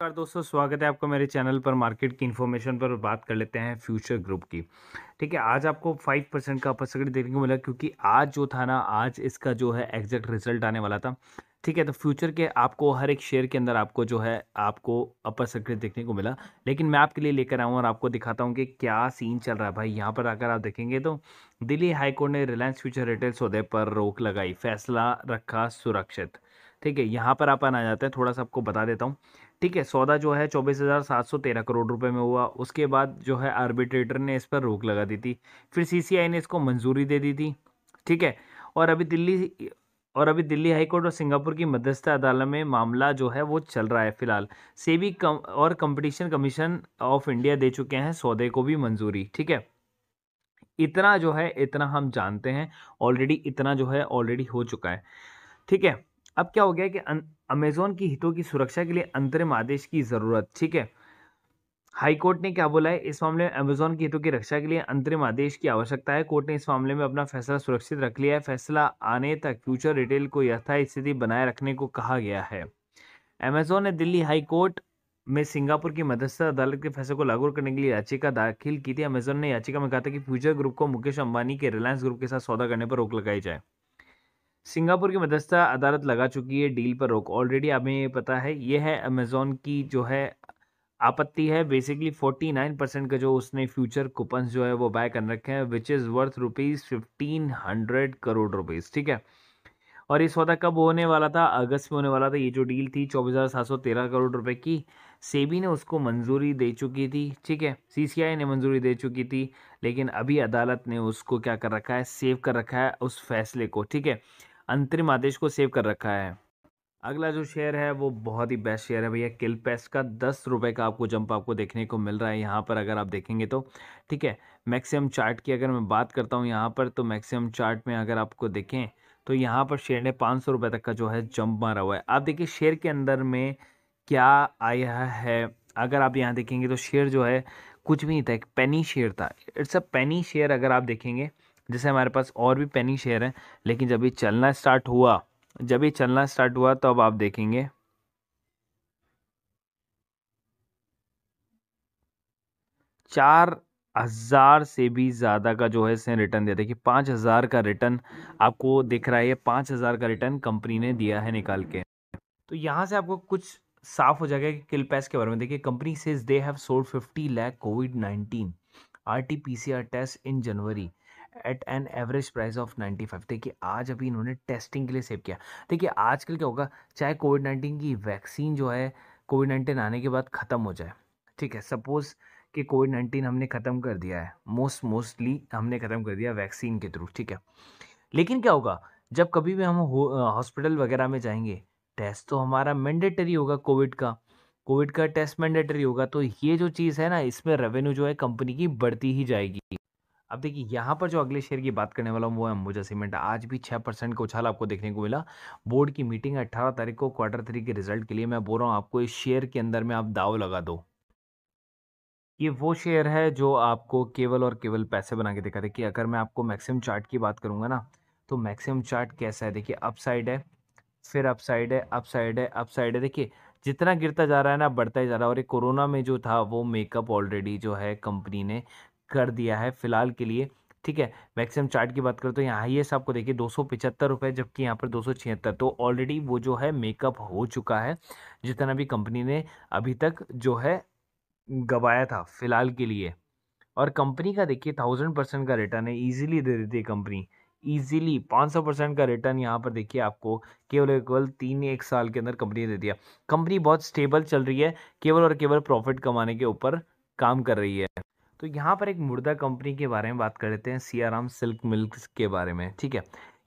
नमस्कार दोस्तों स्वागत है आपका मेरे चैनल पर मार्केट की इन्फॉर्मेशन पर बात कर लेते हैं फ्यूचर ग्रुप की ठीक है आज आपको फाइव परसेंट का अपर सर्किट देखने को मिला क्योंकि आज जो था ना आज इसका जो है एग्जैक्ट रिजल्ट आने वाला था ठीक है तो फ्यूचर के आपको हर एक शेयर के अंदर आपको जो है आपको अपर सर्किट देखने को मिला लेकिन मैं आपके लिए लेकर आऊँ और आपको दिखाता हूँ कि क्या सीन चल रहा है भाई यहाँ पर आकर आप देखेंगे तो दिल्ली हाईकोर्ट ने रिलायंस फ्यूचर रिटेल सौदे पर रोक लगाई फैसला रखा सुरक्षित ठीक है यहाँ पर आप आना जाते हैं थोड़ा सा आपको बता देता हूँ ठीक है सौदा जो है चौबीस हज़ार सात सौ तेरह करोड़ रुपए में हुआ उसके बाद जो है आर्बिट्रेटर ने इस पर रोक लगा दी थी फिर सीसीआई ने इसको मंजूरी दे दी थी ठीक है और अभी दिल्ली और अभी दिल्ली हाईकोर्ट और सिंगापुर की मध्यस्थ अदालत में मामला जो है वो चल रहा है फिलहाल सेबी कम और कंपटीशन कमीशन ऑफ इंडिया दे चुके हैं सौदे को भी मंजूरी ठीक है इतना जो है इतना हम जानते हैं ऑलरेडी इतना जो है ऑलरेडी हो चुका है ठीक है अब क्या हो गया कि अमेजोन की हितों की सुरक्षा के लिए अंतरिम आदेश की ज़रूरत ठीक है हाईकोर्ट ने क्या बोला है इस मामले में अमेजोन के हितों की रक्षा के लिए अंतरिम आदेश की आवश्यकता है कोर्ट ने इस मामले में अपना फैसला सुरक्षित रख लिया है फैसला आने तक फ्यूचर रिटेल को यथा स्थिति बनाए रखने को कहा गया है अमेजोन ने दिल्ली हाई कोर्ट में सिंगापुर की मध्यस्थ अदालत के फैसले को लागू करने के लिए याचिका दाखिल की थी अमेजोन ने याचिका में कहा था कि फ्यूचर ग्रुप को मुकेश अंबानी के रिलायंस ग्रुप के साथ सौदा करने पर रोक लगाई जाए सिंगापुर की मध्यस्थता अदालत लगा चुकी है डील पर रोक ऑलरेडी हमें पता है ये है अमेज़ोन की जो है आपत्ति है बेसिकली फोर्टी नाइन परसेंट का जो उसने फ्यूचर कूपन जो है वो बाय कर रखे हैं which is worth rupees fifteen hundred crore rupees ठीक है और ये सौदा कब होने वाला था अगस्त में होने वाला था ये जो डील थी चौबीस हज़ार सात सौ तेरह करोड़ रुपए की सेबी ने उसको मंजूरी दे चुकी थी ठीक है सीसीआई ने मंजूरी दे चुकी थी लेकिन अभी अदालत ने उसको क्या कर रखा है सेव कर रखा है उस फैसले को ठीक है अंतरिम आदेश को सेव कर रखा है अगला जो शेयर है वो बहुत ही बेस्ट शेयर है भैया किलपेस का दस रुपये का आपको जंप आपको देखने को मिल रहा है यहाँ पर अगर आप देखेंगे तो ठीक है मैक्सिमम चार्ट की अगर मैं बात करता हूँ यहाँ पर तो मैक्सिमम चार्ट में अगर आपको देखें तो यहाँ पर शेयर ने पाँच सौ रुपये तक का जो है जंप मारा हुआ है आप देखिए शेयर के अंदर में क्या आया है अगर आप यहाँ देखेंगे तो शेयर जो है कुछ भी नहीं था एक पेनी शेयर था इट्स अ पेनी शेयर अगर आप देखेंगे जैसे हमारे पास और भी पेनी शेयर हैं लेकिन जब ये चलना स्टार्ट हुआ जब ये चलना स्टार्ट हुआ तो अब आप देखेंगे चार हज़ार से भी ज़्यादा का जो है इसने रिटर्न दिया देखिए पाँच हज़ार का रिटर्न आपको दिख रहा है पाँच हज़ार का रिटर्न कंपनी ने दिया है निकाल के तो यहाँ से आपको कुछ साफ हो जाएगा कि किल पैस के बारे में देखिए company says they have sold fifty lakh COVID nineteen R T P C R test in January at an average price of 95 देखिए आज अभी इन्होंने टेस्टिंग के लिए सेव किया देखिए आजकल क्या होगा चाहे कोविड नाइन्टीन की वैक्सीन जो है कोविड नाइन्टीन आने के बाद ख़त्म हो जाए ठीक है सपोज़ कि कोविड नाइन्टीन हमने ख़त्म कर दिया है मोस्ट मोस्टली हमने ख़त्म कर दिया वैक्सीन के थ्रू ठीक है लेकिन क्या होगा जब कभी भी हम हॉस्पिटल वगैरह में जाएंगे टेस्ट तो हमारा मैंडेटरी होगा कोविड का कोविड का टेस्ट मैंडेटरी होगा तो ये जो चीज़ है ना इसमें रेवेन्यू जो है कंपनी की बढ़ती ही जाएगी अब देखिए यहाँ पर जो अगले शेयर की बात करने वाला हूँ वो है अंबुजा सीमेंट आज भी छः परसेंट का उछाल आपको देखने को मिला बोर्ड की मीटिंग है अट्ठारह तारीख को क्वार्टर थ्री के रिजल्ट के लिए मैं बोल रहा हूँ आपको इस शेयर के अंदर में आप दाव लगा दो ये वो शेयर है जो आपको केवल और केवल पैसे बना के दिखा देखिए अगर मैं आपको मैक्सिमम चार्ट की बात करूँगा ना तो मैक्सिमम चार्ट कैसा है देखिए अपसाइड है फिर अपसाइड है अपसाइड है अपसाइड है देखिए जितना गिरता जा रहा है ना बढ़ता ही जा रहा है और ये कोरोना में जो था वो मेकअप ऑलरेडी जो है कंपनी ने कर दिया है फिलहाल के लिए ठीक है मैक्सिमम चार्ट की बात करें तो यहाँ हाइएस आपको देखिए दो सौ पिचहत्तर रुपये जबकि यहाँ पर दो सौ छिहत्तर तो ऑलरेडी वो जो है मेकअप हो चुका है जितना भी कंपनी ने अभी तक जो है गवाया था फिलहाल के लिए और कंपनी का देखिए थाउजेंड परसेंट का रिटर्न है ईजिली दे देती है कंपनी ईजिली पाँच सौ परसेंट का रिटर्न यहाँ पर देखिए आपको केवल और केवल तीन एक साल के अंदर कंपनी दे दिया कंपनी बहुत स्टेबल चल रही है केवल और केवल प्रॉफिट कमाने के ऊपर काम कर रही है तो यहाँ पर एक मुर्दा कंपनी के बारे में बात कर लेते हैं राम सिल्क मिल्क के बारे में ठीक है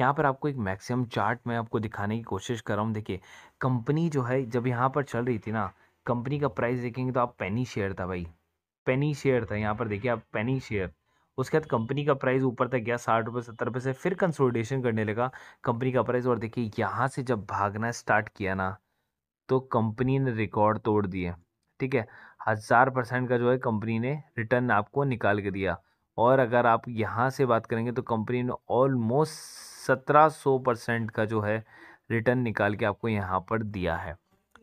यहाँ पर आपको एक मैक्सिमम चार्ट मैं आपको दिखाने की कोशिश कर रहा हूँ देखिए कंपनी जो है जब यहाँ पर चल रही थी ना कंपनी का प्राइस देखेंगे तो आप पेनी शेयर था भाई पेनी शेयर था यहाँ पर देखिए आप पेनी शेयर उसके बाद कंपनी का प्राइस ऊपर तक गया साठ रुपये सत्तर रुपये से फिर कंसोलिडेशन करने लगा कंपनी का प्राइस और देखिए यहाँ से जब भागना स्टार्ट किया ना तो कंपनी ने रिकॉर्ड तोड़ दिए ठीक है हज़ार परसेंट का जो है कंपनी ने रिटर्न आपको निकाल के दिया और अगर आप यहाँ से बात करेंगे तो कंपनी ने ऑलमोस्ट सत्रह सौ परसेंट का जो है रिटर्न निकाल के आपको यहाँ पर दिया है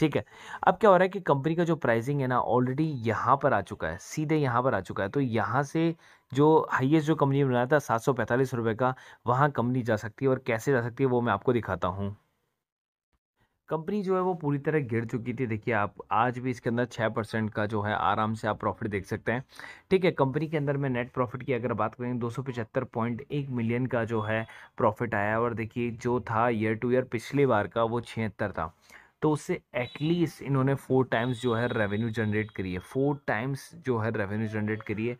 ठीक है अब क्या हो रहा है कि कंपनी का जो प्राइसिंग है ना ऑलरेडी यहाँ पर आ चुका है सीधे यहाँ पर आ चुका है तो यहाँ से जो हाईएस्ट जो कंपनी ने बनाया था सात सौ पैंतालीस रुपये का वहाँ कंपनी जा सकती है और कैसे जा सकती है वो मैं आपको दिखाता हूँ कंपनी जो है वो पूरी तरह गिर चुकी थी देखिए आप आज भी इसके अंदर छः परसेंट का जो है आराम से आप प्रॉफिट देख सकते हैं ठीक है कंपनी के अंदर में नेट प्रॉफिट की अगर बात करें दो सौ पॉइंट एक मिलियन का जो है प्रॉफिट आया और देखिए जो था ईयर टू ईयर पिछली बार का वो छिहत्तर था तो उससे एटलीस्ट इन्होंने फोर टाइम्स जो है रेवेन्यू जनरेट करी है फोर टाइम्स जो है रेवेन्यू जनरेट करी है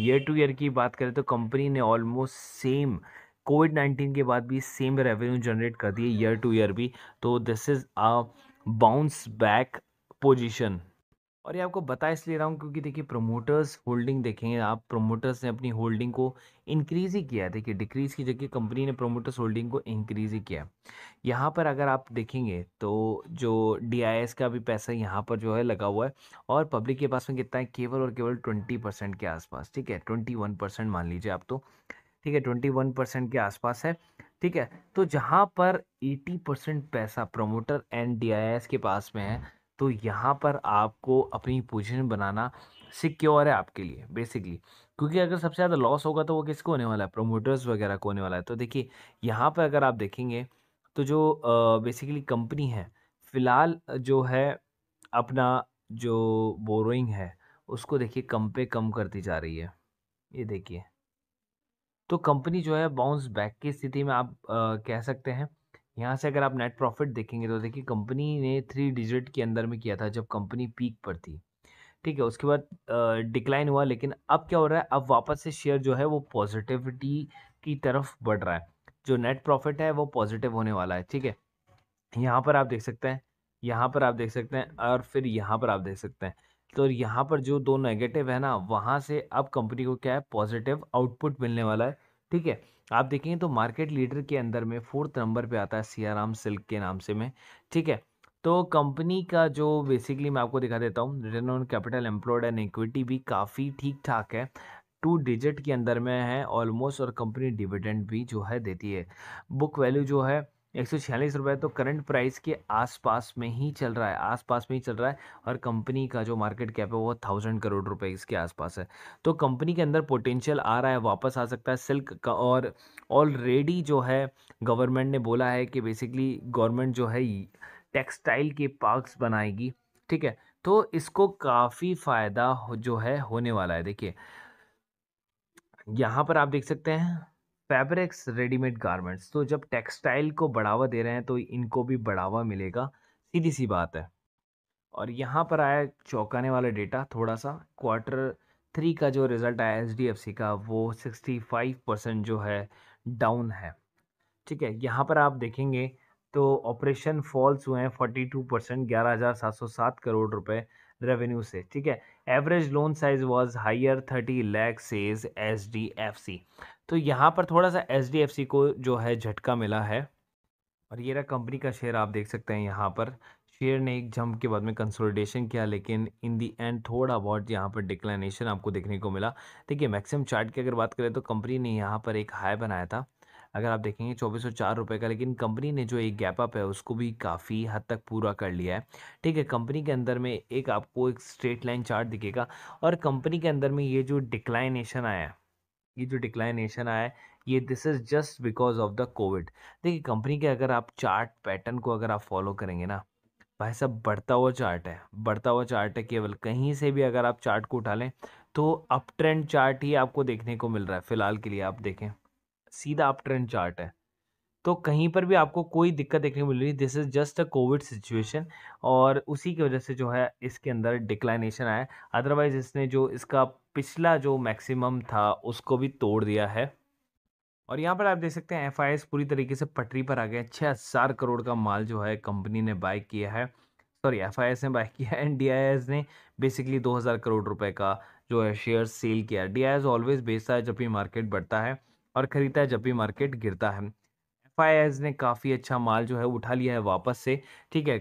ईयर टू ईयर की बात करें तो कंपनी ने ऑलमोस्ट सेम कोविड नाइन्टीन के बाद भी सेम रेवेन्यू जनरेट कर दिए ईयर टू ईयर भी तो this is a bounce back position और ये आपको बता इसलिए रहा हूँ क्योंकि देखिए प्रोमोटर्स होल्डिंग देखेंगे आप प्रोमोटर्स ने अपनी होल्डिंग को इंक्रीज ही किया है देखिए डिक्रीज की जगह कंपनी ने प्रोमोटर्स होल्डिंग को इंक्रीज ही किया है यहाँ पर अगर आप देखेंगे तो जो डी का भी पैसा यहाँ पर जो है लगा हुआ है और पब्लिक के पास में कितना है केवल और केवल ट्वेंटी परसेंट के आसपास ठीक है ट्वेंटी वन परसेंट मान लीजिए आप तो ठीक है ट्वेंटी वन परसेंट के आसपास है ठीक है तो जहाँ पर एटी परसेंट पैसा प्रमोटर एंड डीआईएस के पास में है तो यहाँ पर आपको अपनी पोजीशन बनाना सिक्योर है आपके लिए बेसिकली क्योंकि अगर सबसे ज़्यादा लॉस होगा तो वो किसको होने वाला है प्रोमोटर्स वगैरह को होने वाला है तो देखिए यहाँ पर अगर आप देखेंगे तो जो बेसिकली कंपनी है फ़िलहाल जो है अपना जो बोरोइंग है उसको देखिए कम पे कम करती जा रही है ये देखिए तो कंपनी जो है बाउंस बैक की स्थिति में आप आ, कह सकते हैं यहाँ से अगर आप नेट प्रॉफिट देखेंगे तो देखिए कंपनी ने थ्री डिजिट के अंदर में किया था जब कंपनी पीक पर थी ठीक है उसके बाद डिक्लाइन हुआ लेकिन अब क्या हो रहा है अब वापस से शेयर जो है वो पॉजिटिविटी की तरफ बढ़ रहा है जो नेट प्रॉफिट है वो पॉजिटिव होने वाला है ठीक है यहाँ पर आप देख सकते हैं यहाँ पर आप देख सकते हैं और फिर यहाँ पर आप देख सकते हैं तो यहाँ पर जो दो नेगेटिव है ना वहाँ से अब कंपनी को क्या है पॉजिटिव आउटपुट मिलने वाला है ठीक है आप देखेंगे तो मार्केट लीडर के अंदर में फोर्थ नंबर पे आता है सियाराम सिल्क के नाम से में ठीक है तो कंपनी का जो बेसिकली मैं आपको दिखा देता हूँ return on capital employed and equity भी काफ़ी ठीक ठाक है टू डिजिट के अंदर में है ऑलमोस्ट और कंपनी डिविडेंड भी जो है देती है बुक वैल्यू जो है एक सौ छियालीस रुपये तो करंट प्राइस के आसपास में ही चल रहा है आसपास में ही चल रहा है और कंपनी का जो मार्केट कैप है वो थाउजेंड करोड़ रुपए इसके आसपास है तो कंपनी के अंदर पोटेंशियल आ रहा है वापस आ सकता है सिल्क का और ऑलरेडी जो है गवर्नमेंट ने बोला है कि बेसिकली गवर्नमेंट जो है टेक्सटाइल के पार्क्स बनाएगी ठीक है तो इसको काफ़ी फ़ायदा जो है होने वाला है देखिए यहाँ पर आप देख सकते हैं फैब्रिक्स रेडीमेड गारमेंट्स तो जब टेक्सटाइल को बढ़ावा दे रहे हैं तो इनको भी बढ़ावा मिलेगा सीधी सी बात है और यहाँ पर आया चौंकाने वाला डेटा थोड़ा सा क्वार्टर थ्री का जो रिज़ल्ट आया एच डी एफ सी का वो सिक्सटी फाइव परसेंट जो है डाउन है ठीक है यहाँ पर आप देखेंगे तो ऑपरेशन फॉल्स हुए हैं फोर्टी टू परसेंट ग्यारह हज़ार सात सौ सात करोड़ रुपए रेवेन्यू से ठीक है average loan size was higher thirty lakhs as H D F C तो यहाँ पर थोड़ा सा एच को जो है झटका मिला है और ये रहा कंपनी का शेयर आप देख सकते हैं यहाँ पर शेयर ने एक जंप के बाद में कंसोलिडेशन किया लेकिन इन दी एंड थोड़ा बहुत यहाँ पर डिक्लाइनेशन आपको देखने को मिला देखिए मैक्सिमम चार्ट की अगर बात करें तो कंपनी ने यहाँ पर एक हाई बनाया था अगर आप देखेंगे चौबीस सौ चार रुपये का लेकिन कंपनी ने जो एक गैप अप है उसको भी काफ़ी हद तक पूरा कर लिया है ठीक है कंपनी के अंदर में एक आपको एक स्ट्रेट लाइन चार्ट दिखेगा और कंपनी के अंदर में ये जो डिक्लाइनेशन आया है ये जो डिक्लाइनेशन आया है ये this is just because of the covid देखिए कंपनी के अगर आप चार्ट पैटर्न को अगर आप फॉलो करेंगे ना भाई साहब बढ़ता हुआ चार्ट है बढ़ता हुआ चार्ट है केवल कहीं से भी अगर आप चार्ट को उठा लें तो अप ट्रेंड चार्ट ही आपको देखने को मिल रहा है फ़िलहाल के लिए आप देखें सीधा अप ट्रेंड चार्ट है तो कहीं पर भी आपको कोई दिक्कत देखने को मिल रही this is just a covid situation और उसी की वजह से जो है इसके अंदर डिक्लाइनेशन आया अदरवाइज़ इसने जो इसका पिछला जो मैक्सिमम था उसको भी तोड़ दिया है और यहाँ पर आप देख सकते हैं एफ पूरी तरीके से पटरी पर आ गए छः हज़ार करोड़ का माल जो है कंपनी ने बाय किया है सॉरी एफ ने बाय किया है एंड डी ने बेसिकली दो हज़ार करोड़ रुपए का जो है शेयर सेल किया है डी ऑलवेज बेचता है जब भी मार्केट बढ़ता है और ख़रीदता है जब भी मार्केट गिरता है एफ ने काफ़ी अच्छा माल जो है उठा लिया है वापस से ठीक है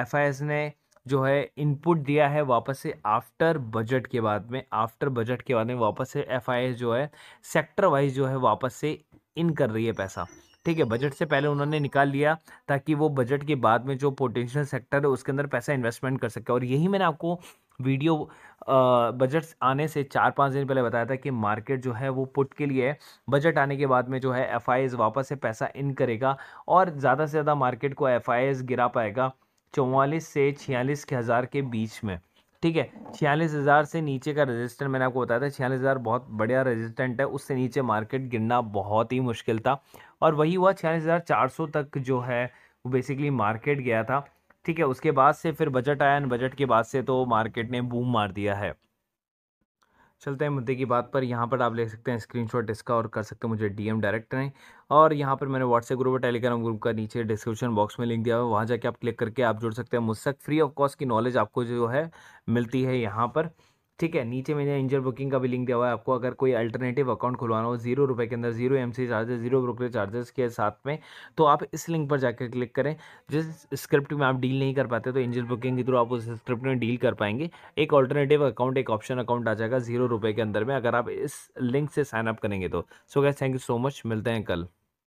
एफ एस ने जो है इनपुट दिया है वापस से आफ्टर बजट के बाद में आफ्टर बजट के बाद में वापस से एफ जो है सेक्टर वाइज जो है वापस से इन कर रही है पैसा ठीक है बजट से पहले उन्होंने निकाल लिया ताकि वो बजट के बाद में जो पोटेंशियल सेक्टर है उसके अंदर पैसा इन्वेस्टमेंट कर सके और यही मैंने आपको वीडियो बजट आने से चार पाँच दिन पहले बताया था कि मार्केट जो है वो पुट के लिए है बजट आने के बाद में जो है एफ वापस से पैसा इन करेगा और ज़्यादा से ज़्यादा मार्केट को एफ गिरा पाएगा चौवालीस से छियालीस के हज़ार के बीच में ठीक है छियालीस हज़ार से नीचे का रेजिस्टेंट मैंने आपको बताया था छियालीस हज़ार बहुत बढ़िया रेजिस्टेंट है उससे नीचे मार्केट गिरना बहुत ही मुश्किल था और वही हुआ छियालीस हज़ार चार सौ तक जो है वो बेसिकली मार्केट गया था ठीक है उसके बाद से फिर बजट आया बजट के बाद से तो मार्केट ने बूम मार दिया है चलते हैं मुद्दे की बात पर यहाँ पर आप ले सकते हैं स्क्रीनशॉट इसका और कर सकते हैं मुझे डीएम डायरेक्ट करें और यहाँ पर मैंने व्हाट्सएप ग्रुप और टेलीग्राम ग्रुप का नीचे डिस्क्रिप्शन बॉक्स में लिंक दिया है वहाँ जाके आप क्लिक करके आप जुड़ सकते हैं मुझसे फ्री ऑफ कॉस्ट की नॉलेज आपको जो है मिलती है यहाँ पर ठीक है नीचे मैंने इंजर बुकिंग का भी लिंक दिया हुआ है आपको अगर कोई अल्टरनेटिव अकाउंट खुलवाना हो जीरो रुपये के अंदर zero M charges zero brokerage charges के साथ में तो आप इस लिंक पर जाकर क्लिक करें जिस स्क्रिप्ट में आप डील नहीं कर पाते तो इंजर बुकिंग के थ्रू आप उस स्क्रिप्ट में डील कर पाएंगे एक ऑल्टरनेटिव अकाउंट एक ऑप्शन अकाउंट आ जाएगा जीरो रुपये के अंदर में अगर आप इस लिंक से साइनअप करेंगे तो so guys thank you so much मिलते हैं कल